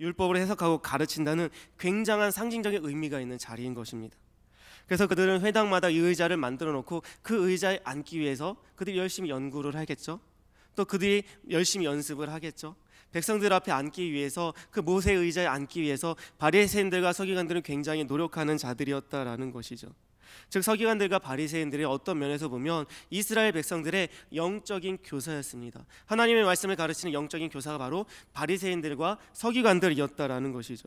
율법을 해석하고 가르친다는 굉장한 상징적인 의미가 있는 자리인 것입니다. 그래서 그들은 회당마다 의자를 만들어 놓고 그 의자에 앉기 위해서 그들이 열심히 연구를 하겠죠. 또 그들이 열심히 연습을 하겠죠. 백성들 앞에 앉기 위해서 그 모세 의자에 앉기 위해서 바리새인들과 서기관들은 굉장히 노력하는 자들이었다라는 것이죠. 즉 서기관들과 바리새인들이 어떤 면에서 보면 이스라엘 백성들의 영적인 교사였습니다. 하나님의 말씀을 가르치는 영적인 교사가 바로 바리새인들과 서기관들이었다라는 것이죠.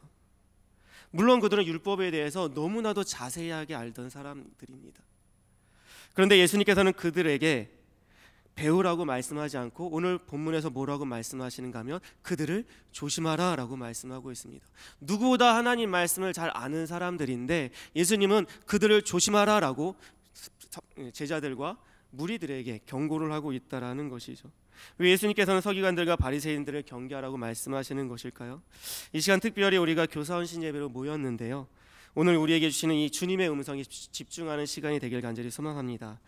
물론 그들은 율법에 대해서 너무나도 자세하게 알던 사람들입니다. 그런데 예수님께서는 그들에게 배우라고 말씀하지 않고 오늘 본문에서 뭐라고 말씀하시는가 하면 그들을 조심하라 라고 말씀하고 있습니다. 누구보다 하나님 말씀을 잘 아는 사람들인데 예수님은 그들을 조심하라 라고 제자들과 무리들에게 경고를 하고 있다라는 것이죠. 왜 예수님께서는 서기관들과 바리새인들을 경계하라고 말씀하시는 것일까요? 이 시간 특별히 우리가 교사원신 예배로 모였는데요. 오늘 우리에게 주시는 이 주님의 음성이 집중하는 시간이 되길 간절히 소망합니다.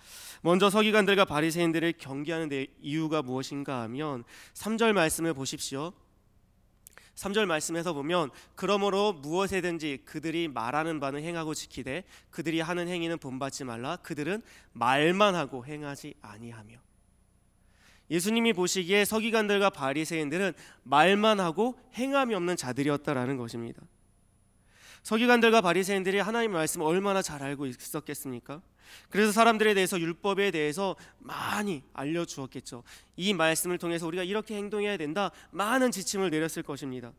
먼저 서기관들과 바리새인들을 경계하는 이유가 무엇인가 하면 3절 말씀을 보십시오. 3절 말씀에서 보면 그러므로 무엇에든지 그들이 말하는 바는 행하고 지키되 그들이 하는 행위는 본받지 말라 그들은 말만 하고 행하지 아니하며 예수님이 보시기에 서기관들과 바리새인들은 말만 하고 행함이 없는 자들이었다라는 것입니다. 서기관들과 바리새인들이 하나님의 말씀을 얼마나 잘 알고 있었겠습니까? 그래서 사람들에 대해서 율법에 대해서 많이 알려 주었겠죠. 이 말씀을 통해서 우리가 이렇게 행동해야 된다. 많은 지침을 내렸을 것입니다.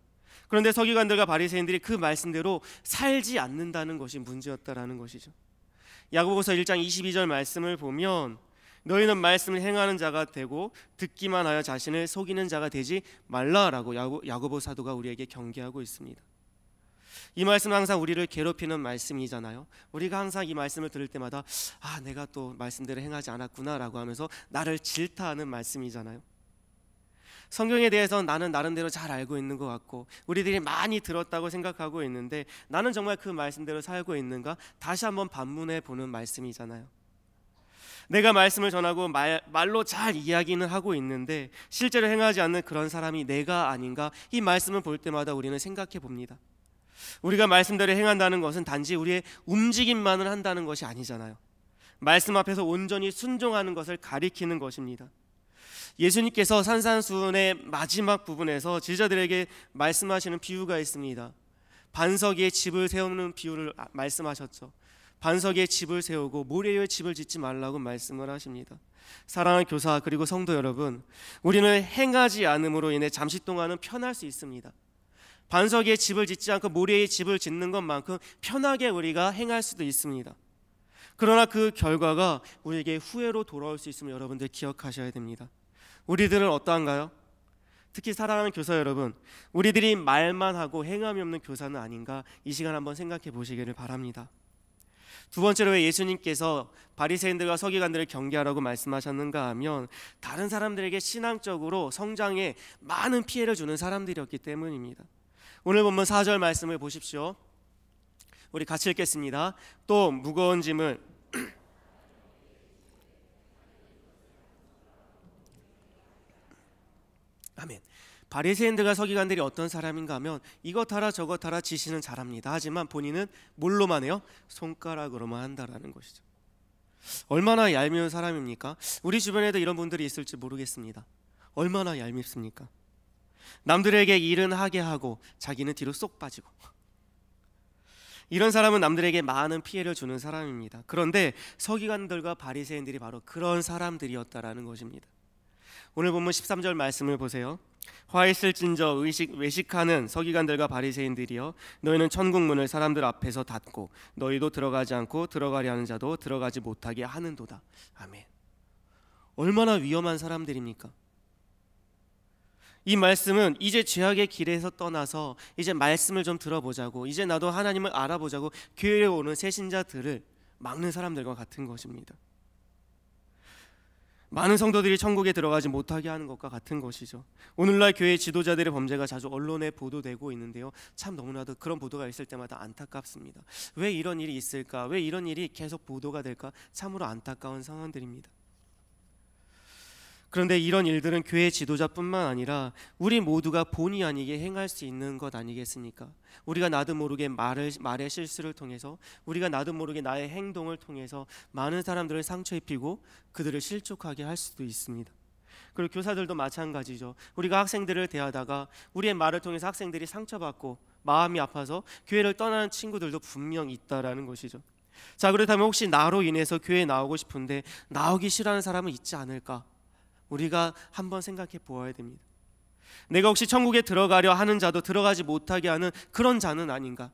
그런데 서기관들과 바리새인들이 그 말씀대로 살지 않는다는 것이 문제였다라는 것이죠. 야고보서 1장 22절 말씀을 보면 너희는 말씀을 행하는 자가 되고 듣기만 하여 자신을 속이는 자가 되지 말라라고 야고, 야고보 사도가 우리에게 경계하고 있습니다. 이 말씀은 항상 우리를 괴롭히는 말씀이잖아요. 우리가 항상 이 말씀을 들을 때마다 아, 내가 또 말씀대로 행하지 않았구나라고 하면서 나를 질타하는 말씀이잖아요. 성경에 대해서 나는 나름대로 잘 알고 있는 것 같고 우리들이 많이 들었다고 생각하고 있는데 나는 정말 그 말씀대로 살고 있는가 다시 한번 반문해 보는 말씀이잖아요. 내가 말씀을 전하고 말, 말로 잘 이야기는 하고 있는데 실제로 행하지 않는 그런 사람이 내가 아닌가 이 말씀을 볼 때마다 우리는 생각해 봅니다. 우리가 말씀대로 행한다는 것은 단지 우리의 움직임만을 한다는 것이 아니잖아요. 말씀 앞에서 온전히 순종하는 것을 가리키는 것입니다. 예수님께서 산산수훈의 마지막 부분에서 제자들에게 말씀하시는 비유가 있습니다. 반석 위에 집을 세우는 비유를 아, 말씀하셨죠. 반석 위에 집을 세우고 모래 위에 집을 짓지 말라고 말씀을 하십니다. 사랑하는 교사 그리고 성도 여러분, 우리는 행하지 않음으로 인해 잠시 동안은 편할 수 있습니다. 반석 위에 집을 짓지 않고 모래 위에 집을 짓는 것만큼 편하게 우리가 행할 수도 있습니다. 그러나 그 결과가 우리에게 후회로 돌아올 수 있음을 여러분들 기억하셔야 됩니다. 우리들은 어떠한가요? 특히 사랑하는 교사 여러분, 우리들이 말만 하고 행함이 없는 교사는 아닌가 이 시간 한번 생각해 보시기를 바랍니다. 두 번째로 왜 예수님께서 바리새인들과 서기관들을 경계하라고 말씀하셨는가 하면 다른 사람들에게 신앙적으로 성장에 많은 피해를 주는 사람들이었기 때문입니다. 오늘 본문 4절 말씀을 보십시오. 우리 같이 읽겠습니다. 또 무거운 짐을 아멘. 바리새인들과 서기관들이 어떤 사람인가 하면 이것 하라 저것 하라 지시는 잘합니다. 하지만 본인은 뭘로만 해요? 손가락으로만 한다라는 것이죠. 얼마나 얄미운 사람입니까? 우리 주변에도 이런 분들이 있을지 모르겠습니다. 얼마나 얄밉습니까? 남들에게 일은 하게 하고 자기는 뒤로 쏙 빠지고 이런 사람은 남들에게 많은 피해를 주는 사람입니다. 그런데 서기관들과 바리새인들이 바로 그런 사람들이었다라는 것입니다. 오늘 본문 13절 말씀을 보세요. 화 있을진저 의식 외식하는 서기관들과 바리새인들이여 너희는 천국 문을 사람들 앞에서 닫고 너희도 들어가지 않고 들어가려 하는 자도 들어가지 못하게 하는도다. 아멘. 얼마나 위험한 사람들입니까? 이 말씀은 이제 죄악의 길에서 떠나서 이제 말씀을 좀 들어보자고 이제 나도 하나님을 알아보자고 교회에 오는 새신자들을 막는 사람들과 같은 것입니다. 많은 성도들이 천국에 들어가지 못하게 하는 것과 같은 것이죠. 오늘날 교회 지도자들의 범죄가 자주 언론에 보도되고 있는데요. 참 너무나도 그런 보도가 있을 때마다 안타깝습니다. 왜 이런 일이 있을까? 왜 이런 일이 계속 보도가 될까? 참으로 안타까운 상황들입니다. 그런데 이런 일들은 교회 지도자뿐만 아니라 우리 모두가 본의 아니게 행할 수 있는 것 아니겠습니까? 우리가 나도 모르게 말을 말의 실수를 통해서 우리가 나도 모르게 나의 행동을 통해서 많은 사람들을 상처 입히고 그들을 실족하게 할 수도 있습니다. 그리고 교사들도 마찬가지죠. 우리가 학생들을 대하다가 우리의 말을 통해서 학생들이 상처받고 마음이 아파서 교회를 떠나는 친구들도 분명 있다라는 것이죠. 자 그렇다면 혹시 나로 인해서 교회에 나오고 싶은데 나오기 싫어하는 사람은 있지 않을까? 우리가 한번 생각해 보아야 됩니다. 내가 혹시 천국에 들어가려 하는 자도 들어가지 못하게 하는 그런 자는 아닌가?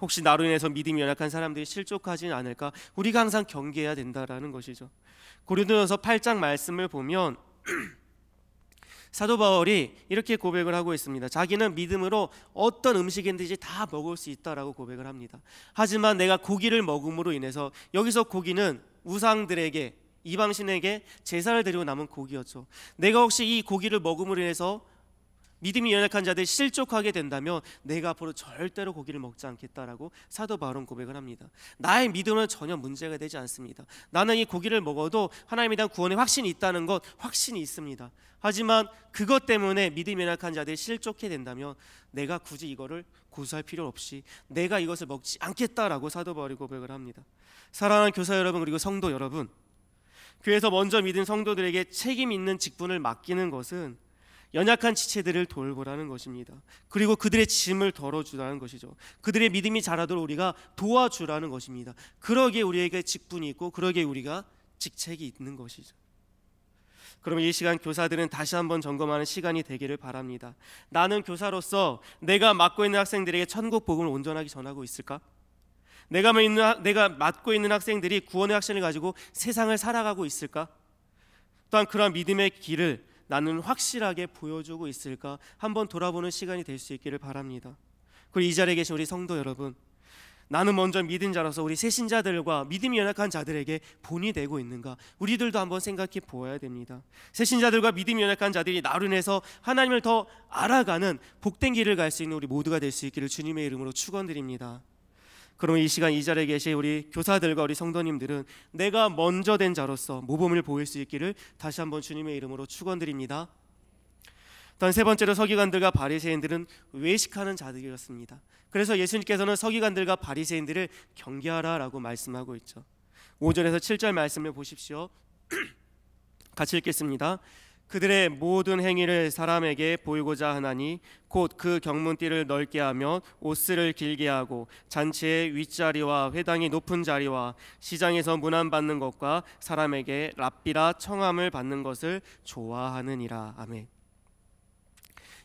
혹시 나로 인해서 믿음이 연약한 사람들이 실족하진 않을까? 우리가 항상 경계해야 된다라는 것이죠. 고린도전서 8장 말씀을 보면 사도 바울이 이렇게 고백을 하고 있습니다. 자기는 믿음으로 어떤 음식인지 다 먹을 수 있다라고 고백을 합니다. 하지만 내가 고기를 먹음으로 인해서 여기서 고기는 우상들에게 이방신에게 제사를 드리고 남은 고기였죠. 내가 혹시 이 고기를 먹음으로 해서 믿음이 연약한 자들이 실족하게 된다면 내가 앞으로 절대로 고기를 먹지 않겠다라고 사도 바울은 고백을 합니다. 나의 믿음은 전혀 문제가 되지 않습니다. 나는 이 고기를 먹어도 하나님에 대한 구원의 확신이 있다는 것 확신이 있습니다. 하지만 그것 때문에 믿음이 연약한 자들이 실족해 된다면 내가 굳이 이거를 고수할 필요 없이 내가 이것을 먹지 않겠다라고 사도 바울이 고백을 합니다. 사랑하는 교사 여러분 그리고 성도 여러분 교회에서 먼저 믿은 성도들에게 책임 있는 직분을 맡기는 것은 연약한 지체들을 돌보라는 것입니다. 그리고 그들의 짐을 덜어주라는 것이죠. 그들의 믿음이 자라도록 우리가 도와주라는 것입니다. 그러기에 우리에게 직분이 있고 그러기에 우리가 직책이 있는 것이죠. 그러면 이 시간 교사들은 다시 한번 점검하는 시간이 되기를 바랍니다. 나는 교사로서 내가 맡고 있는 학생들에게 천국 복음을 온전하게 전하고 있을까? 내가 뭐 있는 내가 맡고 있는 학생들이 구원의 확신을 가지고 세상을 살아가고 있을까? 또한 그러한 믿음의 길을 나는 확실하게 보여주고 있을까? 한번 돌아보는 시간이 될 수 있기를 바랍니다. 그리고 이 자리에 계신 우리 성도 여러분, 나는 먼저 믿은 자로서 우리 새신자들과 믿음이 연약한 자들에게 본이 되고 있는가? 우리들도 한번 생각해 보아야 됩니다. 새신자들과 믿음이 연약한 자들이 나로 해서 하나님을 더 알아가는 복된 길을 갈 수 있는 우리 모두가 될 수 있기를 주님의 이름으로 축원드립니다. 그러면 이 시간 이 자리에 계신 우리 교사들과 우리 성도님들은 내가 먼저 된 자로서 모범을 보일 수 있기를 다시 한번 주님의 이름으로 축원드립니다. 또한 세 번째로 서기관들과 바리새인들은 외식하는 자들이었습니다. 그래서 예수님께서는 서기관들과 바리새인들을 경계하라라고 말씀하고 있죠. 5절에서 7절 말씀을 보십시오. 같이 읽겠습니다. 그들의 모든 행위를 사람에게 보이고자 하나니 곧 그 경문띠를 넓게 하며 옷을 길게 하고 잔치의 윗자리와 회당의 높은 자리와 시장에서 문안받는 것과 사람에게 랍비라 청함을 받는 것을 좋아하느니라 아멘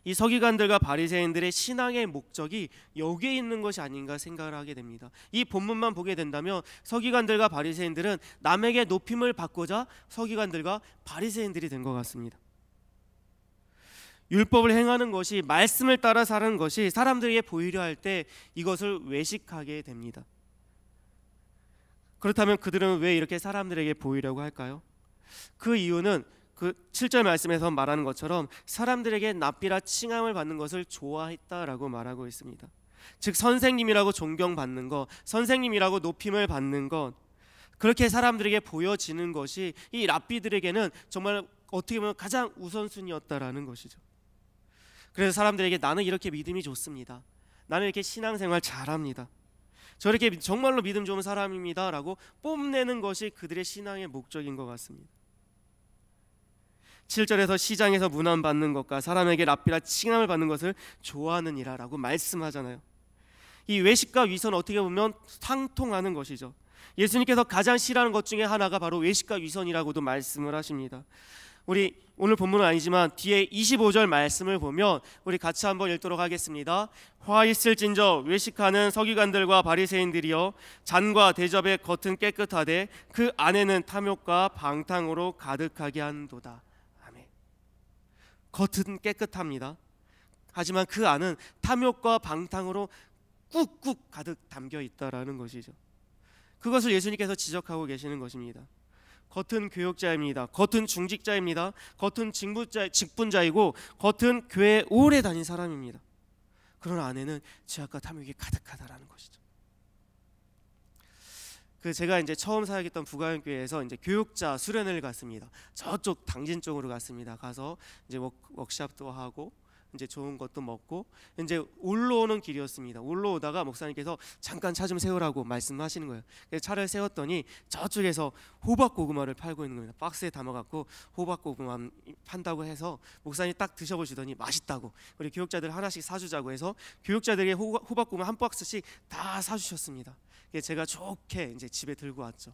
이 서기관들과 바리새인들의 신앙의 목적이 여기에 있는 것이 아닌가 생각을 하게 됩니다. 이 본문만 보게 된다면 서기관들과 바리새인들은 남에게 높임을 받고자 서기관들과 바리새인들이 된 것 같습니다. 율법을 행하는 것이 말씀을 따라 사는 것이 사람들에게 보이려 할 때 이것을 외식하게 됩니다. 그렇다면 그들은 왜 이렇게 사람들에게 보이려고 할까요? 그 이유는 그 7절 말씀에서 말하는 것처럼 사람들에게 나비라 칭함을 받는 것을 좋아했다라고 말하고 있습니다. 즉 선생님이라고 존경받는 것, 선생님이라고 높임을 받는 것, 그렇게 사람들에게 보여지는 것이 이 랍비들에게는 정말 어떻게 보면 가장 우선순위였다라는 것이죠. 그래서 사람들에게 나는 이렇게 믿음이 좋습니다. 나는 이렇게 신앙생활 잘합니다. 저렇게 정말로 믿음 좋은 사람입니다라고 뽐내는 것이 그들의 신앙의 목적인 것 같습니다. 7절에서 시장에서 문안 받는 것과 사람에게 랍비라 칭함을 받는 것을 좋아하느니라라고 말씀하잖아요. 이 외식과 위선 어떻게 보면 상통하는 것이죠. 예수님께서 가장 싫어하는 것 중에 하나가 바로 외식과 위선이라고도 말씀을 하십니다. 우리 오늘 본문은 아니지만 뒤에 25절 말씀을 보면 우리 같이 한번 읽도록 하겠습니다. 화 있을진저 외식하는 서기관들과 바리새인들이여 잔과 대접의 겉은 깨끗하되 그 안에는 탐욕과 방탕으로 가득하게 한도다. 겉은 깨끗합니다. 하지만 그 안은 탐욕과 방탕으로 꾹꾹 가득 담겨 있다라는 것이죠. 그것을 예수님께서 지적하고 계시는 것입니다. 겉은 교역자입니다. 겉은 중직자입니다. 겉은 직분자, 직분자이고 겉은 교회 오래 다닌 사람입니다. 그런 안에는 죄악과 탐욕이 가득하다라는 것이죠. 그 제가 이제 처음 사역했던 부가연교회에서 이제 교육자 수련을 갔습니다. 저쪽 당진 쪽으로 갔습니다. 가서 이제 워, 크샵도 하고 이제 좋은 것도 먹고 이제 올라오는 길이었습니다. 올라오다가 목사님께서 잠깐 차 좀 세우라고 말씀하시는 거예요. 차를 세웠더니 저쪽에서 호박 고구마를 팔고 있는 겁니다. 박스에 담아갖고 호박 고구마 판다고 해서 목사님 이딱 드셔보시더니 맛있다고 우리 교육자들 하나씩 사주자고 해서 교육자들에게 호박 고구마 한 박스씩 다 사주셨습니다. 예, 제가 좋게 이제 집에 들고 왔죠.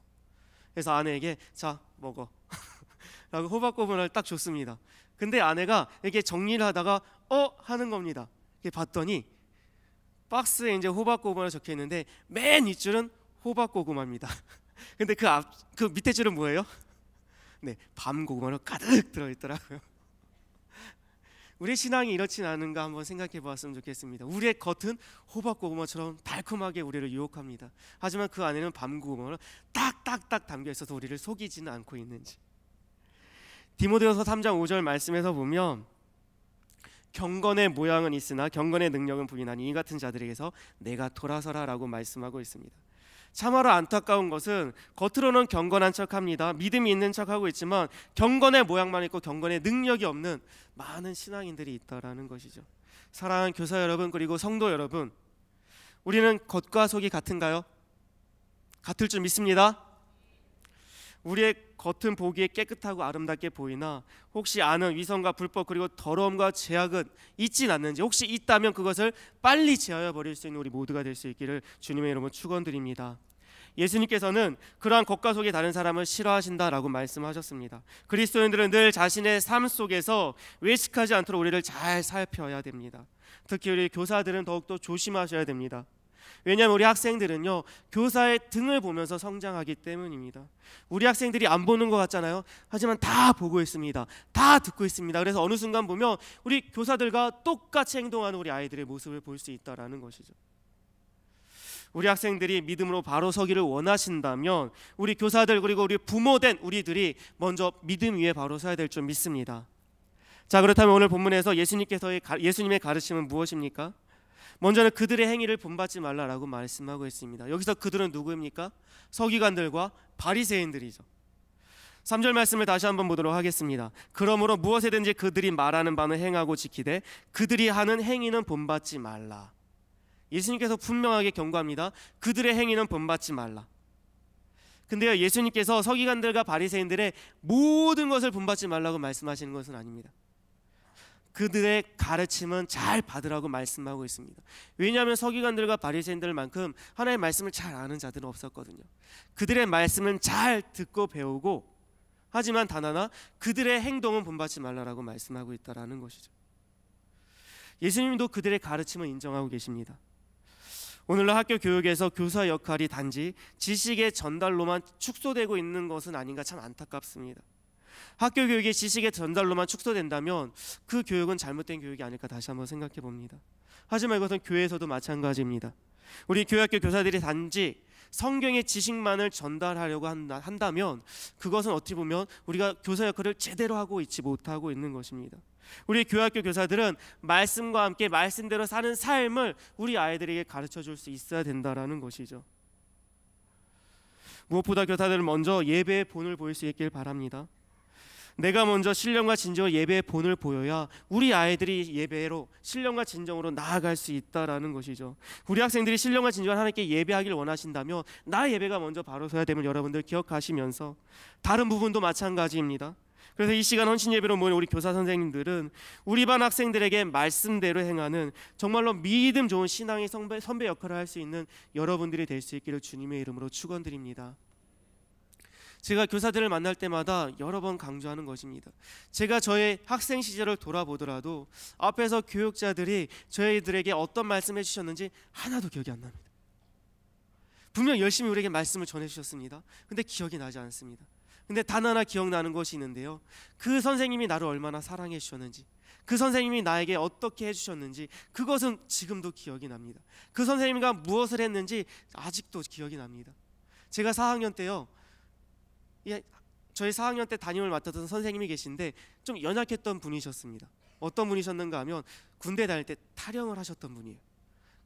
그래서 아내에게 자 먹어 라고 호박고문을 딱 줬습니다. 근데 아내가 이렇게 정리를 하다가 어 하는 겁니다. 이게 봤더니 박스에 이제 호박고구마를 적혀 있는데 맨 윗줄은 호박고구마입니다. 근데 그앞그 그 밑에 줄은 뭐예요? 네, 밤 고구마로 가득 들어 있더라고요. 우리 신앙이 이렇진 않은가 한번 생각해 보았으면 좋겠습니다. 우리의 겉은 호박고구마처럼 달콤하게 우리를 유혹합니다. 하지만 그 안에는 밤고구마로 딱딱딱 담겨 있어서 우리를 속이지는 않고 있는지. 디모데서 3장 5절 말씀에서 보면 경건의 모양은 있으나 경건의 능력은 부인하니 이 같은 자들에게서 내가 돌아서라라고 말씀하고 있습니다. 참아라 안타까운 것은 겉으로는 경건한 척합니다. 믿음이 있는 척하고 있지만 경건의 모양만 있고 경건의 능력이 없는 많은 신앙인들이 있다라는 것이죠. 사랑하는 교사 여러분 그리고 성도 여러분, 우리는 겉과 속이 같은가요? 같을 줄 믿습니다. 우리의 겉은 보기에 깨끗하고 아름답게 보이나 혹시 아는 위선과 불법 그리고 더러움과 죄악은 있진 않는지 혹시 있다면 그것을 빨리 제하여 버릴 수 있는 우리 모두가 될 수 있기를 주님의 이름으로 축원드립니다. 예수님께서는 그러한 겉과 속이 다른 사람을 싫어하신다라고 말씀하셨습니다. 그리스도인들은 늘 자신의 삶 속에서 외식하지 않도록 우리를 잘 살펴야 됩니다. 특히 우리 교사들은 더욱더 조심하셔야 됩니다. 왜냐하면 우리 학생들은요 교사의 등을 보면서 성장하기 때문입니다. 우리 학생들이 안 보는 것 같잖아요. 하지만 다 보고 있습니다. 다 듣고 있습니다. 그래서 어느 순간 보면 우리 교사들과 똑같이 행동하는 우리 아이들의 모습을 볼 수 있다라는 것이죠. 우리 학생들이 믿음으로 바로 서기를 원하신다면 우리 교사들 그리고 우리 부모된 우리들이 먼저 믿음 위에 바로 서야 될 줄 믿습니다. 자 그렇다면 오늘 본문에서 예수님께서의 예수님의 가르침은 무엇입니까? 먼저는 그들의 행위를 본받지 말라라고 말씀하고 있습니다. 여기서 그들은 누구입니까? 서기관들과 바리새인들이죠. 3절 말씀을 다시 한번 보도록 하겠습니다. 그러므로 무엇에든지 그들이 말하는 바는 행하고 지키되 그들이 하는 행위는 본받지 말라. 예수님께서 분명하게 경고합니다. 그들의 행위는 본받지 말라. 근데요, 예수님께서 서기관들과 바리새인들의 모든 것을 본받지 말라고 말씀하시는 것은 아닙니다. 그들의 가르침은 잘 받으라고 말씀하고 있습니다. 왜냐하면 서기관들과 바리새인들만큼 하나님의 말씀을 잘 아는 자들은 없었거든요. 그들의 말씀은 잘 듣고 배우고 하지만 단 하나 그들의 행동은 본받지 말라라고 말씀하고 있다라는 것이죠. 예수님도 그들의 가르침을 인정하고 계십니다. 오늘날 학교 교육에서 교사 역할이 단지 지식의 전달로만 축소되고 있는 것은 아닌가 참 안타깝습니다. 학교 교육의 지식의 전달로만 축소된다면 그 교육은 잘못된 교육이 아닐까 다시 한번 생각해 봅니다. 하지만 이것은 교회에서도 마찬가지입니다. 우리 교회학교 교사들이 단지 성경의 지식만을 전달하려고 한다면 그것은 어떻게 보면 우리가 교사 역할을 제대로 하고 있지 못하고 있는 것입니다. 우리 교학교 교사들은 말씀과 함께 말씀대로 사는 삶을 우리 아이들에게 가르쳐 줄 수 있어야 된다라는 것이죠. 무엇보다 교사들은 먼저 예배의 본을 보일 수 있길 바랍니다. 내가 먼저 신령과 진정 예배의 본을 보여야 우리 아이들이 예배로 신령과 진정으로 나아갈 수 있다라는 것이죠. 우리 학생들이 신령과 진정한 하나님께 예배하길 원하신다며 나 예배가 먼저 바로 서야 됨을 여러분들 기억하시면서 다른 부분도 마찬가지입니다. 그래서 이 시간 헌신 예배로 모인 우리 교사 선생님들은 우리 반 학생들에게 말씀대로 행하는 정말로 믿음 좋은 신앙의 선배, 선배 역할을 할 수 있는 여러분들이 될 수 있기를 주님의 이름으로 축원드립니다. 제가 교사들을 만날 때마다 여러 번 강조하는 것입니다. 제가 저의 학생 시절을 돌아보더라도 앞에서 교육자들이 저희들에게 어떤 말씀해 주셨는지 하나도 기억이 안 납니다. 분명 열심히 우리에게 말씀을 전해 주셨습니다. 근데 기억이 나지 않습니다. 근데 단 하나 기억나는 것이 있는데요. 그 선생님이 나를 얼마나 사랑해 주셨는지, 그 선생님이 나에게 어떻게 해 주셨는지 그것은 지금도 기억이 납니다. 그 선생님과 무엇을 했는지 아직도 기억이 납니다. 제가 4학년 때요. 예, 저희 4학년 때 담임을 맡았던 선생님이 계신데 좀 연약했던 분이셨습니다. 어떤 분이셨는가 하면 군대 다닐 때 탈영을 하셨던 분이에요.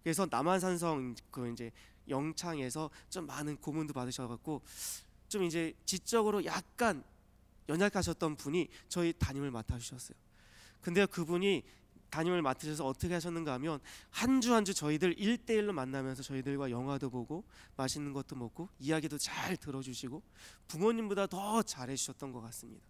그래서 남한산성 그 이제 영창에서 좀 많은 고문도 받으셔갖고 좀 이제 지적으로 약간 연약하셨던 분이 저희 담임을 맡아주셨어요. 근데 그분이 담임을 맡으셔서 어떻게 하셨는가 하면 한 주 한 주 저희들 일대일로 만나면서 저희들과 영화도 보고 맛있는 것도 먹고 이야기도 잘 들어주시고 부모님보다 더 잘해주셨던 것 같습니다.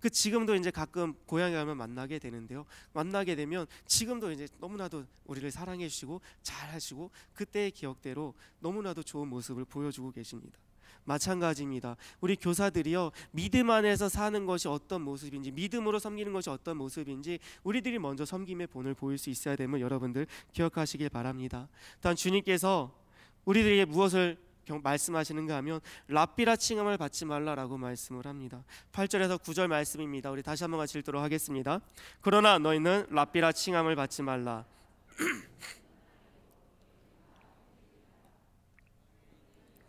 그 지금도 이제 가끔 고향에 가면 만나게 되는데요. 만나게 되면 지금도 이제 너무나도 우리를 사랑해 주시고 잘 하시고 그때의 기억대로 너무나도 좋은 모습을 보여주고 계십니다. 마찬가지입니다. 우리 교사들이요 믿음 안에서 사는 것이 어떤 모습인지 믿음으로 섬기는 것이 어떤 모습인지 우리들이 먼저 섬김의 본을 보일 수 있어야 됨을 여러분들 기억하시길 바랍니다. 또한 주님께서 우리들에게 무엇을 말씀하시는가 하면 라피라 칭함을 받지 말라라고 말씀을 합니다. 8절에서 9절 말씀입니다. 우리 다시 한번 같이 읽도록 하겠습니다. 그러나 너희는 라피라 칭함을 받지 말라.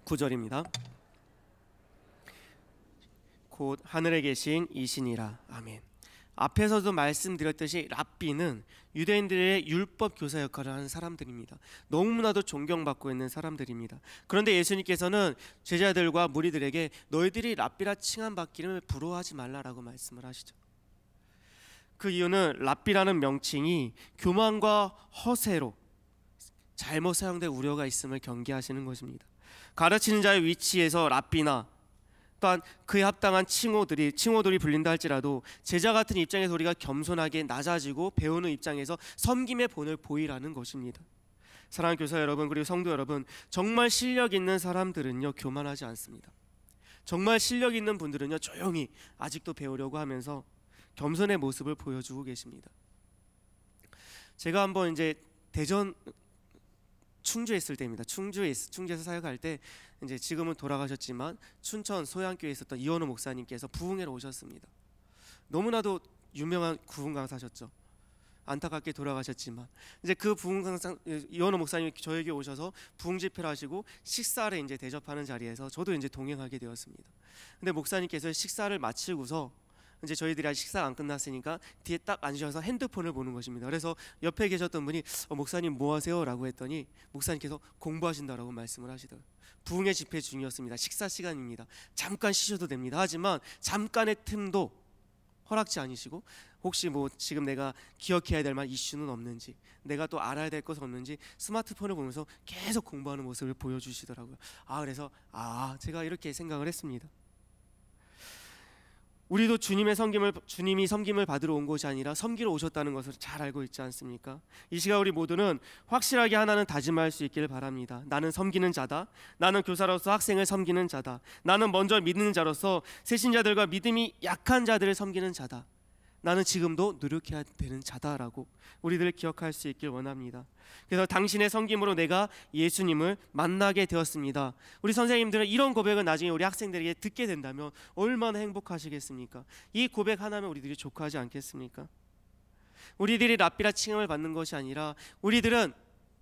구절입니다 곧 하늘에 계신 이신이라 아멘. 앞에서도 말씀드렸듯이 랍비는 유대인들의 율법 교사 역할을 하는 사람들입니다. 너무나도 존경받고 있는 사람들입니다. 그런데 예수님께서는 제자들과 무리들에게 너희들이 랍비라 칭함 받기를 부러워하지 말라라고 말씀을 하시죠. 그 이유는 랍비라는 명칭이 교만과 허세로 잘못 사용될 우려가 있음을 경계하시는 것입니다. 가르치는 자의 위치에서 랍비나 또한 그에 합당한 칭호들이 칭호들이 불린다 할지라도 제자 같은 입장에서 우리가 겸손하게 낮아지고 배우는 입장에서 섬김의 본을 보이라는 것입니다. 사랑하는 교사 여러분 그리고 성도 여러분 정말 실력 있는 사람들은요 교만하지 않습니다. 정말 실력 있는 분들은요 조용히 아직도 배우려고 하면서 겸손의 모습을 보여주고 계십니다. 제가 한번 이제 대전 충주에 있을 때입니다. 충주에 있, 충주에서 사역할 때 이제 지금은 돌아가셨지만 춘천 소양교에 있었던 이원호 목사님께서 부흥회로 오셨습니다. 너무나도 유명한 구흥 강사셨죠. 안타깝게 돌아가셨지만 이제 그 부흥 강사 이원호 목사님이 저에게 오셔서 부흥 집회를 하시고 식사를 이제 대접하는 자리에서 저도 이제 동행하게 되었습니다. 근데 목사님께서 식사를 마치고서 이제 저희들이 아직 식사가 안 끝났으니까 뒤에 딱 앉으셔서 핸드폰을 보는 것입니다. 그래서 옆에 계셨던 분이 어, 목사님 뭐 하세요? 라고 했더니 목사님께서 공부하신다라고 말씀을 하시더요 라고 부흥의 집회 중이었습니다. 식사 시간입니다. 잠깐 쉬셔도 됩니다. 하지만 잠깐의 틈도 허락지 아니시고 혹시 뭐 지금 내가 기억해야 될 만 이슈는 없는지 내가 또 알아야 될 것은 없는지 스마트폰을 보면서 계속 공부하는 모습을 보여주시더라고요. 아 그래서 아 제가 이렇게 생각을 했습니다. 우리도 주님의 섬김을 주님이 섬김을 받으러 온 것이 아니라 섬기러 오셨다는 것을 잘 알고 있지 않습니까? 이 시간 우리 모두는 확실하게 하나는 다짐할 수 있기를 바랍니다. 나는 섬기는 자다. 나는 교사로서 학생을 섬기는 자다. 나는 먼저 믿는 자로서 세신자들과 믿음이 약한 자들을 섬기는 자다. 나는 지금도 노력해야 되는 자다라고 우리들 기억할 수 있길 원합니다. 그래서 당신의 섬김으로 내가 예수님을 만나게 되었습니다. 우리 선생님들은 이런 고백을 나중에 우리 학생들에게 듣게 된다면 얼마나 행복하시겠습니까? 이 고백 하나면 우리들이 족하지 않겠습니까? 우리들이 랍비라 칭함을 받는 것이 아니라 우리들은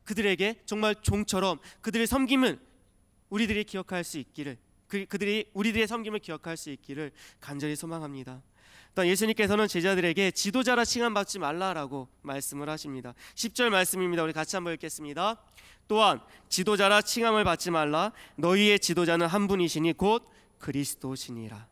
그들에게 정말 종처럼 그들의 섬김을 우리들이 기억할 수 있기를 그, 그들이 우리들의 섬김을 기억할 수 있기를 간절히 소망합니다. 또 예수님께서는 제자들에게 지도자라 칭함받지 말라라고 말씀을 하십니다. 10절 말씀입니다. 우리 같이 한번 읽겠습니다. 또한 지도자라 칭함을 받지 말라 너희의 지도자는 한 분이시니 곧 그리스도시니라.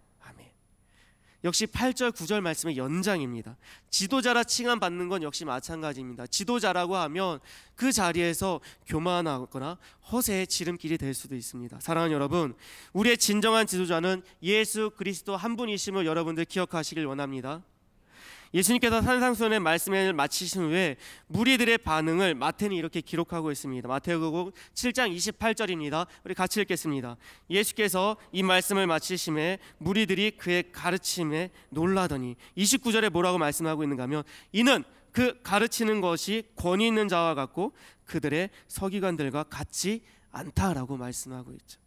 역시 8절 9절 말씀의 연장입니다. 지도자라 칭함 받는 건 역시 마찬가지입니다. 지도자라고 하면 그 자리에서 교만하거나 허세의 지름길이 될 수도 있습니다. 사랑하는 여러분, 우리의 진정한 지도자는 예수 그리스도 한 분이심을 여러분들 기억하시길 원합니다. 예수님께서 산상수훈의 말씀을 마치신 후에 무리들의 반응을 마태는 이렇게 기록하고 있습니다. 마태복음 7장 28절입니다. 우리 같이 읽겠습니다. 예수께서 이 말씀을 마치심에 무리들이 그의 가르침에 놀라더니 29절에 뭐라고 말씀하고 있는가 하면 이는 그 가르치는 것이 권위 있는 자와 같고 그들의 서기관들과 같지 않다라고 말씀하고 있죠.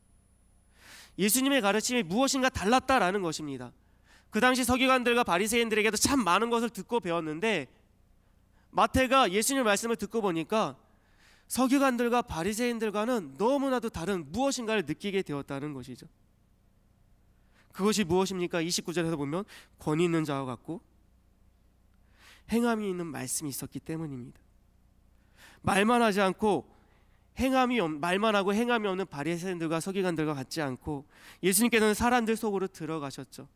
예수님의 가르침이 무엇인가 달랐다라는 것입니다. 그 당시 서기관들과 바리새인들에게도 참 많은 것을 듣고 배웠는데 마태가 예수님 의 말씀을 듣고 보니까 서기관들과 바리새인들과는 너무나도 다른 무엇인가를 느끼게 되었다는 것이죠. 그것이 무엇입니까? 29절에서 보면 권위 있는 자와 같고 행함이 있는 말씀이 있었기 때문입니다. 말만 하지 않고 행함이 말만 하고 행함이 없는 바리새인들과 서기관들과 같지 않고 예수님께서는 사람들 속으로 들어가셨죠.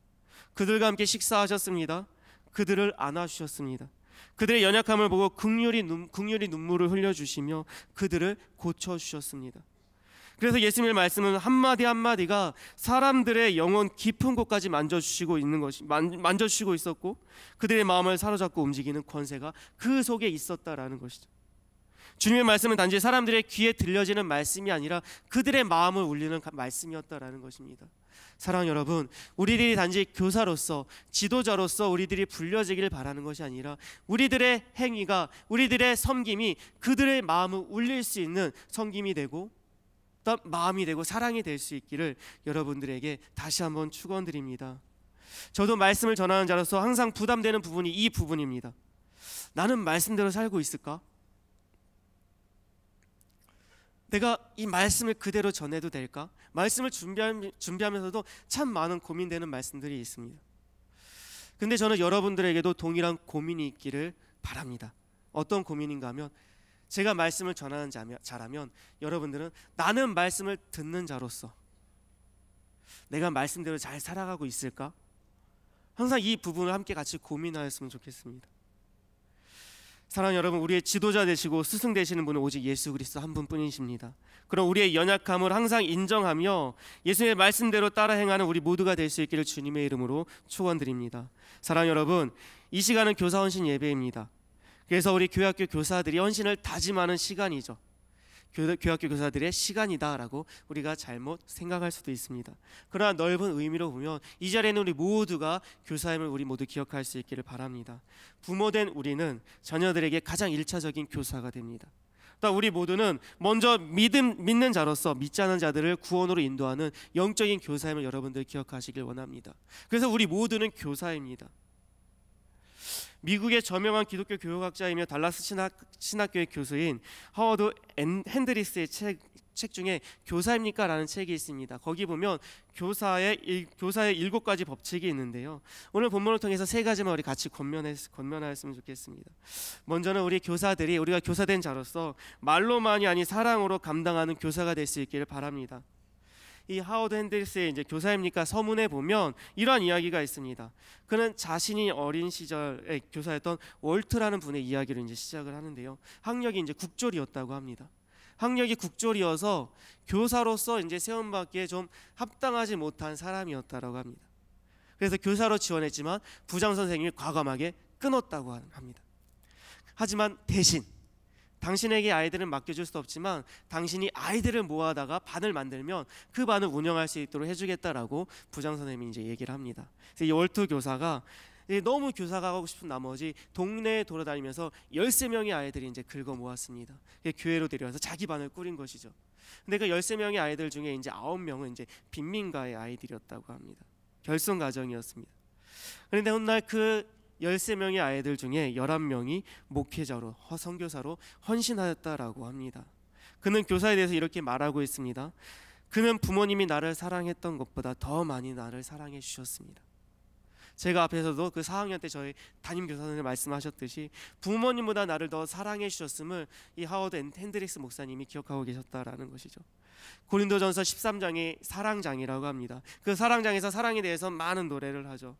그들과 함께 식사하셨습니다. 그들을 안아주셨습니다. 그들의 연약함을 보고 극률이, 눈, 극률이 눈물을 흘려주시며 그들을 고쳐주셨습니다. 그래서 예수님의 말씀은 한마디 한마디가 사람들의 영혼 깊은 곳까지 만져주시고 있는 것이 만, 만져주시고 있었고 그들의 마음을 사로잡고 움직이는 권세가 그 속에 있었다라는 것이죠. 주님의 말씀은 단지 사람들의 귀에 들려지는 말씀이 아니라 그들의 마음을 울리는 말씀이었다라는 것입니다. 사랑 여러분, 우리들이 단지 교사로서 지도자로서 우리들이 불려지길 바라는 것이 아니라 우리들의 행위가 우리들의 섬김이 그들의 마음을 울릴 수 있는 섬김이 되고 마음이 되고 사랑이 될 수 있기를 여러분들에게 다시 한번 축원드립니다. 저도 말씀을 전하는 자로서 항상 부담되는 부분이 이 부분입니다. 나는 말씀대로 살고 있을까? 내가 이 말씀을 그대로 전해도 될까? 말씀을 준비하면서도 참 많은 고민되는 말씀들이 있습니다. 근데 저는 여러분들에게도 동일한 고민이 있기를 바랍니다. 어떤 고민인가 하면 제가 말씀을 전하는 자라면 여러분들은 나는 말씀을 듣는 자로서 내가 말씀대로 잘 살아가고 있을까? 항상 이 부분을 함께 같이 고민하였으면 좋겠습니다. 사랑하는 여러분, 우리의 지도자 되시고 스승 되시는 분은 오직 예수 그리스도 한 분뿐이십니다. 그럼 우리의 연약함을 항상 인정하며 예수님의 말씀대로 따라 행하는 우리 모두가 될 수 있기를 주님의 이름으로 축원드립니다. 사랑하는 여러분, 이 시간은 교사 헌신 예배입니다. 그래서 우리 교회학교 교사들이 헌신을 다짐하는 시간이죠. 교학교 교사들의 시간이다라고 우리가 잘못 생각할 수도 있습니다. 그러나 넓은 의미로 보면 이 자리에는 우리 모두가 교사임을 우리 모두 기억할 수 있기를 바랍니다. 부모된 우리는 자녀들에게 가장 일차적인 교사가 됩니다. 또 우리 모두는 먼저 믿음 믿는 자로서 믿지 않은 자들을 구원으로 인도하는 영적인 교사임을 여러분들 기억하시길 원합니다. 그래서 우리 모두는 교사입니다. 미국의 저명한 기독교 교육학자이며 달라스 신학, 신학교의 교수인 하워드 앤, 핸드리스의 책, 책 중에 교사입니까? 라는 책이 있습니다. 거기 보면 교사의, 일, 교사의 일곱 가지 법칙이 있는데요. 오늘 본문을 통해서 세 가지만 우리 같이 권면하였으면 좋겠습니다. 먼저는 우리 교사들이 우리가 교사된 자로서 말로만이 아닌 사랑으로 감당하는 교사가 될 수 있기를 바랍니다. 이 하워드 핸들스의 이제 교사입니까 서문에 보면 이러한 이야기가 있습니다. 그는 자신이 어린 시절에 교사였던 월트라는 분의 이야기로 이제 시작을 하는데요. 학력이 이제 국졸이었다고 합니다. 학력이 국졸이어서 교사로서 이제 세움받기에 좀 합당하지 못한 사람이었다라고 합니다. 그래서 교사로 지원했지만 부장 선생님이 과감하게 끊었다고 합니다. 하지만 대신 당신에게 아이들은 맡겨줄 수 없지만 당신이 아이들을 모아다가 반을 만들면 그 반을 운영할 수 있도록 해주겠다라고 부장 선생님이 이제 얘기를 합니다. 그래서 열두 교사가 너무 교사가 하고 싶은 나머지 동네에 돌아다니면서 1 3 명의 아이들이 이제 긁어 모았습니다. 교회로 데려와서 자기 반을 꾸린 것이죠. 근데 그 열세 명의 아이들 중에 이제 아 명은 이제 빈민가의 아이들이었다고 합니다. 결손 가정이었습니다. 그런데 훗날 그 13명의 아이들 중에 11명이 목회자로 선교사로 헌신하였다라고 합니다. 그는 교사에 대해서 이렇게 말하고 있습니다. 그는 부모님이 나를 사랑했던 것보다 더 많이 나를 사랑해 주셨습니다. 제가 앞에서도 그 4학년 때 저희 담임 교사님 말씀하셨듯이 부모님보다 나를 더 사랑해 주셨음을 이 하워드 핸드릭스 목사님이 기억하고 계셨다라는 것이죠. 고린도전서 1 3장의 사랑장이라고 합니다. 그 사랑장에서 사랑에 대해서 많은 노래를 하죠.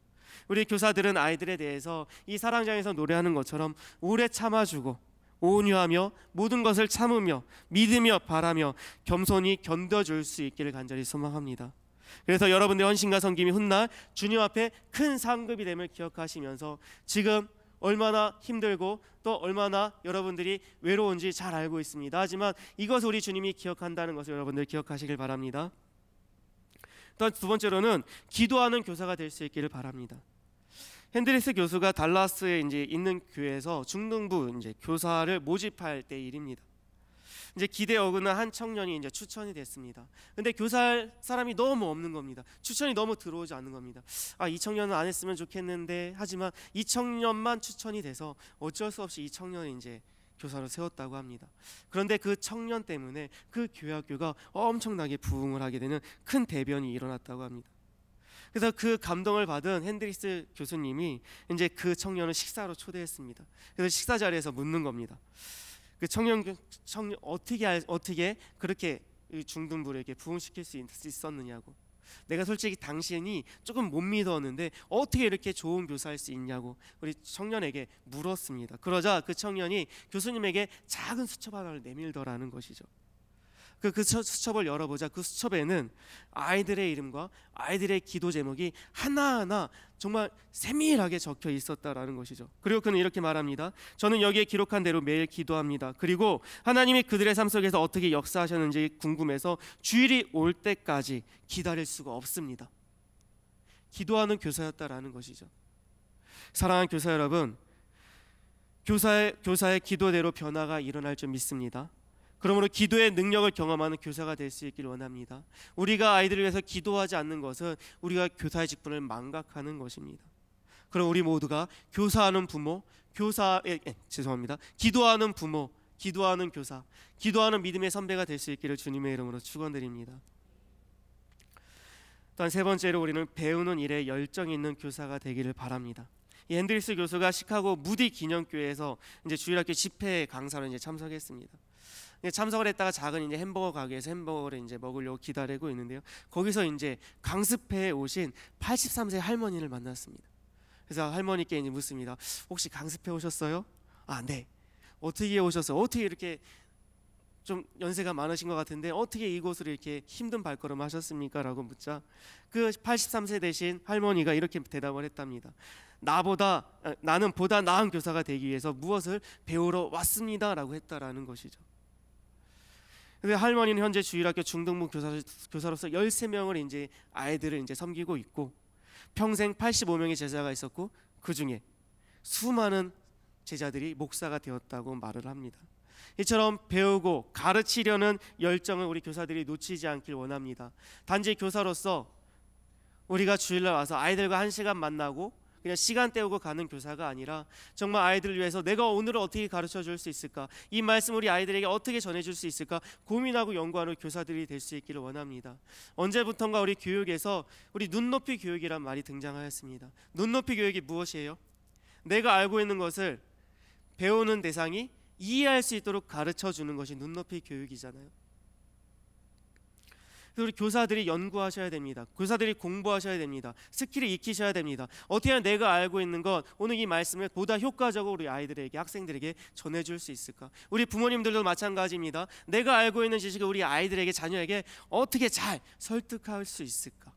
우리 교사들은 아이들에 대해서 이 사랑장에서 노래하는 것처럼 오래 참아주고 온유하며 모든 것을 참으며 믿으며 바라며 겸손히 견뎌줄 수 있기를 간절히 소망합니다. 그래서 여러분들의 헌신과 섬김이 훗날 주님 앞에 큰 상급이 됨을 기억하시면서 지금 얼마나 힘들고 또 얼마나 여러분들이 외로운지 잘 알고 있습니다. 하지만 이것 을 우리 주님이 기억한다는 것을 여러분들 기억하시길 바랍니다. 또두 번째로는 기도하는 교사가 될 수 있기를 바랍니다. 핸드리스 교수가 달라스에 이제 있는 교회에서 중등부 이제 교사를 모집할 때 일입니다. 이제 기대 어긋난 한 청년이 이제 추천이 됐습니다. 근데 교사할 사람이 너무 없는 겁니다. 추천이 너무 들어오지 않는 겁니다. 아, 이 청년은 안 했으면 좋겠는데 하지만 이 청년만 추천이 돼서 어쩔 수 없이 이 청년이 이제 교사로 세웠다고 합니다. 그런데 그 청년 때문에 그 교회 학교가 엄청나게 부흥을 하게 되는 큰 대변이 일어났다고 합니다. 그래서 그 감동을 받은 핸드리스 교수님이 이제 그 청년을 식사로 초대했습니다. 그래서 식사 자리에서 묻는 겁니다. 그 청년 청년 어떻게 어떻게 그렇게 중등부를 이렇게 부흥시킬 수 있었느냐고. 내가 솔직히 당신이 조금 못 믿었는데 어떻게 이렇게 좋은 교사일 수 있냐고 우리 청년에게 물었습니다. 그러자 그 청년이 교수님에게 작은 수첩 하나를 내밀더라는 것이죠. 그, 그 수첩을 열어보자 그 수첩에는 아이들의 이름과 아이들의 기도 제목이 하나하나 정말 세밀하게 적혀 있었다라는 것이죠. 그리고 그는 이렇게 말합니다. 저는 여기에 기록한 대로 매일 기도합니다. 그리고 하나님이 그들의 삶 속에서 어떻게 역사하셨는지 궁금해서 주일이 올 때까지 기다릴 수가 없습니다. 기도하는 교사였다라는 것이죠. 사랑하는 교사 여러분, 교사의 교사의 기도대로 변화가 일어날 줄 믿습니다. 그러므로 기도의 능력을 경험하는 교사가 될 수있기를 원합니다. 우리가 아이들을 위해서 기도하지 않는 것은 우리가 교사의 직분을 망각하는 것입니다. 그럼 우리 모두가 교사하는 부모, 교사 의 에, 죄송합니다. 기도하는 부모, 기도하는 교사, 기도하는 믿음의 선배가 될 수 있기를 주님의 이름으로 축원드립니다. 또한 세 번째로 우리는 배우는 일에 열정이 있는 교사가 되기를 바랍니다. 앤드리스 교수가 시카고 무디 기념교회에서 이제 주일학교 집회 강사로 이제 참석했습니다. 예, 참석을 했다가 작은 이제 햄버거 가게에서 햄버거를 이제 먹으려고 기다리고 있는데요. 거기서 이제 강습회에 오신 83세 할머니를 만났습니다. 그래서 할머니께 이제 묻습니다. 혹시 강습회 오셨어요? 아, 네. 어떻게 오셨어요 어떻게 이렇게 좀 연세가 많으신 것 같은데 어떻게 이곳으로 이렇게 힘든 발걸음 하셨습니까? 라고 묻자 그 83세 대신 할머니가 이렇게 대답을 했답니다. 나보다 아, 나는 보다 나은 교사가 되기 위해서 무엇을 배우러 왔습니다라고 했다라는 것이죠. 근데 할머니는 현재 주일학교 중등부 교사, 로서 13명을 이제 아이들을 이제 섬기고 있고 평생 85명의 제자가 있었고 그 중에 수많은 제자들이 목사가 되었다고 말을 합니다. 이처럼 배우고 가르치려는 열정을 우리 교사들이 놓치지 않길 원합니다. 단지 교사로서 우리가 주일날 와서 아이들과 한 시간 만나고 그냥 시간 때우고 가는 교사가 아니라 정말 아이들을 위해서 내가 오늘을 어떻게 가르쳐 줄 수 있을까? 이 말씀 우리 아이들에게 어떻게 전해 줄 수 있을까? 고민하고 연구하는 교사들이 될 수 있기를 원합니다. 언제부턴가 우리 교육에서 우리 눈높이 교육이란 말이 등장하였습니다. 눈높이 교육이 무엇이에요? 내가 알고 있는 것을 배우는 대상이 이해할 수 있도록 가르쳐 주는 것이 눈높이 교육이잖아요. 우리 교사들이 연구하셔야 됩니다. 교사들이 공부하셔야 됩니다. 스킬을 익히셔야 됩니다. 어떻게 하면 내가 알고 있는 것 오늘 이 말씀을 보다 효과적으로 우리 아이들에게 학생들에게 전해줄 수 있을까? 우리 부모님들도 마찬가지입니다. 내가 알고 있는 지식을 우리 아이들에게 자녀에게 어떻게 잘 설득할 수 있을까?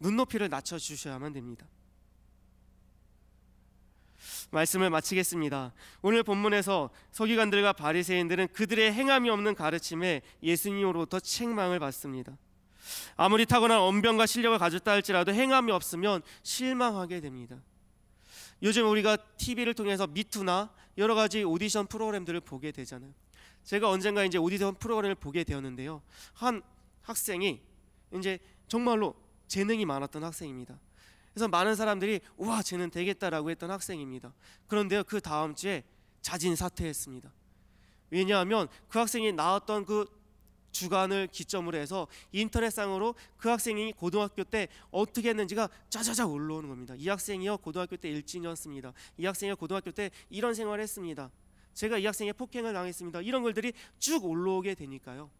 눈높이를 낮춰 주셔야만 됩니다. 말씀을 마치겠습니다. 오늘 본문에서 서기관들과 바리새인들은 그들의 행함이 없는 가르침에 예수님으로부터 책망을 받습니다. 아무리 타고난 언변과 실력을 가졌다 할지라도 행함이 없으면 실망하게 됩니다. 요즘 우리가 TV를 통해서 미투나 여러 가지 오디션 프로그램들을 보게 되잖아요. 제가 언젠가 이제 오디션 프로그램을 보게 되었는데요. 한 학생이 이제 정말로 재능이 많았던 학생입니다. 그래서 많은 사람들이 우와 쟤는 되겠다라고 했던 학생입니다. 그런데요 그 다음 주에 자진 사퇴했습니다. 왜냐하면 그 학생이 나왔던 그 주간을 기점으로 해서 인터넷상으로 그 학생이 고등학교 때 어떻게 했는지가 짜자자 올라오는 겁니다. 이 학생이요 고등학교 때 일진이었습니다. 이 학생이 고등학교 때 이런 생활을 했습니다. 제가 이 학생의 폭행을 당했습니다. 이런 글들이 쭉 올라오게 되니까요.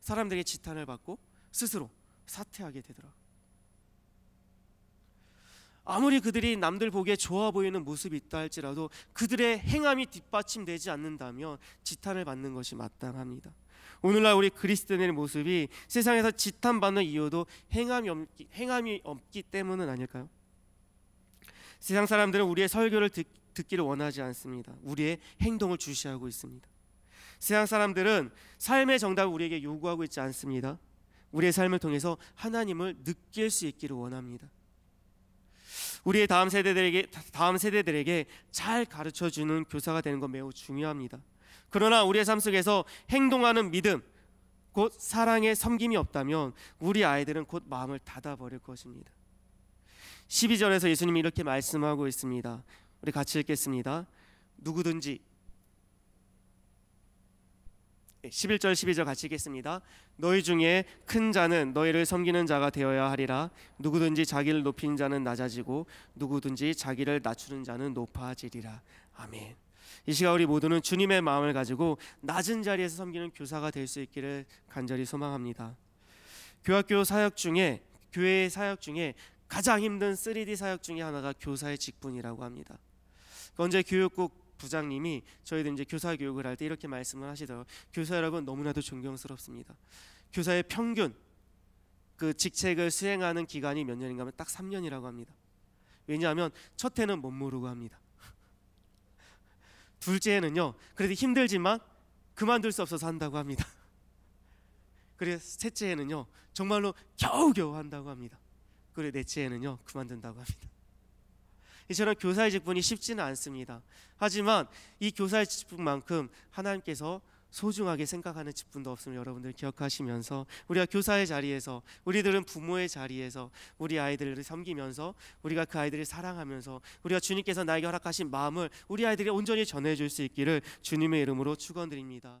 사람들의 지탄을 받고 스스로 사퇴하게 되더라. 아무리 그들이 남들 보기에 좋아 보이는 모습이 있다 할지라도 그들의 행함이 뒷받침되지 않는다면 지탄을 받는 것이 마땅합니다. 오늘날 우리 그리스도인의 모습이 세상에서 지탄받는 이유도 행함이 없기, 행함이 없기 때문은 아닐까요? 세상 사람들은 우리의 설교를 듣, 듣기를 원하지 않습니다. 우리의 행동을 주시하고 있습니다. 세상 사람들은 삶의 정답을 우리에게 요구하고 있지 않습니다. 우리의 삶을 통해서 하나님을 느낄 수 있기를 원합니다. 우리의 다음 세대들에게 다음 세대들에게 잘 가르쳐 주는 교사가 되는 건 매우 중요합니다. 그러나 우리의 삶 속에서 행동하는 믿음, 곧 사랑의 섬김이 없다면 우리 아이들은 곧 마음을 닫아 버릴 것입니다. 12절에서 예수님이 이렇게 말씀하고 있습니다. 우리 같이 읽겠습니다. 누구든지 11절 12절 같이 읽겠습니다. 너희 중에 큰 자는 너희를 섬기는 자가 되어야 하리라. 누구든지 자기를 높이는 자는 낮아지고 누구든지 자기를 낮추는 자는 높아지리라. 아멘. 이 시간 우리 모두는 주님의 마음을 가지고 낮은 자리에서 섬기는 교사가 될 수 있기를 간절히 소망합니다. 교학교 사역 중에 교회 사역 중에 가장 힘든 3D 사역 중에 하나가 교사의 직분이라고 합니다. 언제 교육국 부장님이 저희들 이제 교사 교육을 할 때 이렇게 말씀을 하시더라고요. 교사 여러분 너무나도 존경스럽습니다. 교사의 평균 그 직책을 수행하는 기간이 몇 년인가 하면 딱 3년이라고 합니다. 왜냐하면 첫 해는 못 모르고 합니다. 둘째는요. 그래도 힘들지만 그만둘 수 없어서 한다고 합니다. 그래서 셋째에는요. 정말로 겨우겨우 한다고 합니다. 그리고 넷째에는요. 그만둔다고 합니다. 이처럼 교사의 직분이 쉽지는 않습니다. 하지만 이 교사의 직분만큼 하나님께서 소중하게 생각하는 직분도 없음을 여러분들 기억하시면서 우리가 교사의 자리에서 우리들은 부모의 자리에서 우리 아이들을 섬기면서 우리가 그 아이들을 사랑하면서 우리가 주님께서 나에게 허락하신 마음을 우리 아이들이 온전히 전해줄 수 있기를 주님의 이름으로 축원드립니다.